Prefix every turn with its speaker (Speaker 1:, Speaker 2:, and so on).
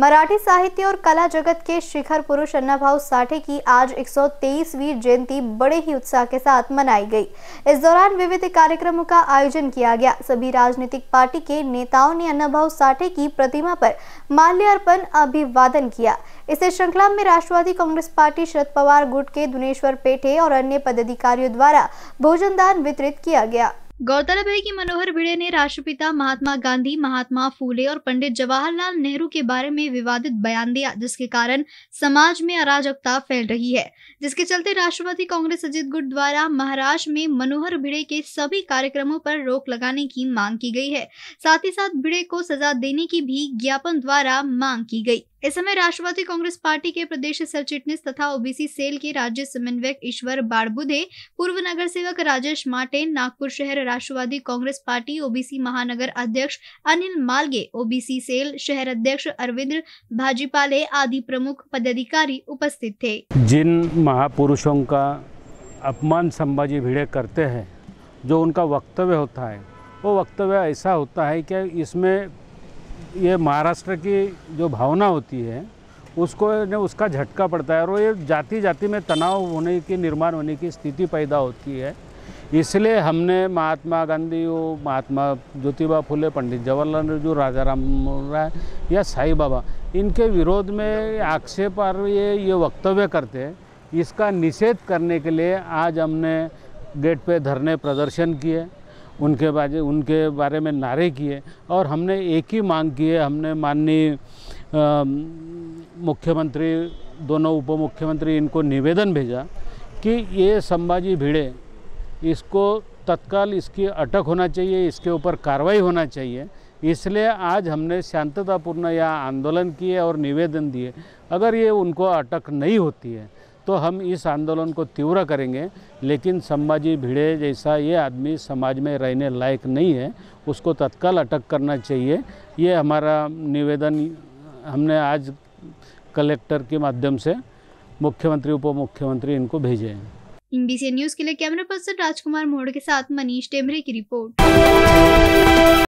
Speaker 1: मराठी साहित्य और कला जगत के शिखर पुरुष अन्ना भाव साठे की आज 123वीं जयंती बड़े ही उत्साह के साथ मनाई गई इस दौरान विविध कार्यक्रमों का आयोजन किया गया सभी राजनीतिक पार्टी के नेताओं ने अन्ना भाव साठे की प्रतिमा पर माल्यार्पण अभिवादन किया इस श्रृंखला में राष्ट्रवादी कांग्रेस पार्टी शरद पवार गुट के दुनेश्वर पेठे और अन्य पदाधिकारियों द्वारा भोजन दान वितरित किया गया गौरतलब है कि मनोहर भिड़े ने राष्ट्रपिता महात्मा गांधी महात्मा फूले और पंडित जवाहरलाल नेहरू के बारे में विवादित बयान दिया जिसके कारण समाज में अराजकता फैल रही है जिसके चलते राष्ट्रपति कांग्रेस अजित गुट द्वारा महाराष्ट्र में मनोहर भिड़े के सभी कार्यक्रमों पर रोक लगाने की मांग की गई है साथ ही साथ भिड़े को सजा देने की भी ज्ञापन द्वारा मांग की गई इस समय राष्ट्रवादी कांग्रेस पार्टी के प्रदेश सरचिटनीस तथा ओबीसी सेल के राज्य समन्वयक ईश्वर बाड़बुधे पूर्व नगर सेवक राजेश माटे नागपुर शहर राष्ट्रवादी कांग्रेस पार्टी ओबीसी महानगर अध्यक्ष अनिल मालगे ओबीसी सेल शहर अध्यक्ष अरविंद भाजीपाले आदि प्रमुख पदाधिकारी उपस्थित थे
Speaker 2: जिन महापुरुषों का अपमान संभाजी भिड़े करते हैं जो उनका वक्तव्य होता है वो वक्तव्य ऐसा होता है कि इसमें ये महाराष्ट्र की जो भावना होती है उसको ने उसका झटका पड़ता है और ये जाति जाति में तनाव होने की निर्माण होने की स्थिति पैदा होती है इसलिए हमने महात्मा गांधी हो महात्मा ज्योतिबा फुले पंडित जवाहरलाल नेहरू राजा राम राय या साई बाबा इनके विरोध में आक्षेप और ये ये वक्तव्य करते हैं इसका निषेध करने के लिए आज हमने गेट पे धरने प्रदर्शन किए उनके बाजे उनके बारे में नारे किए और हमने एक ही मांग की है हमने माननीय मुख्यमंत्री दोनों उप मुख्यमंत्री इनको निवेदन भेजा कि ये संभाजी भिड़े इसको तत्काल इसकी अटक होना चाहिए इसके ऊपर कार्रवाई होना चाहिए इसलिए आज हमने शांततापूर्ण यह आंदोलन किए और निवेदन दिए अगर ये उनको अटक नहीं होती है तो हम इस आंदोलन को तीव्र करेंगे लेकिन संभाजी भिड़े जैसा ये आदमी समाज में रहने लायक नहीं है उसको तत्काल अटक करना चाहिए ये हमारा निवेदन हमने आज कलेक्टर के माध्यम से मुख्यमंत्री उप मुख्यमंत्री इनको भेजे हैं
Speaker 1: इम्बीसी न्यूज के लिए कैमरा पर्सन राजकुमार मोड़ के साथ मनीष टेमरे की रिपोर्ट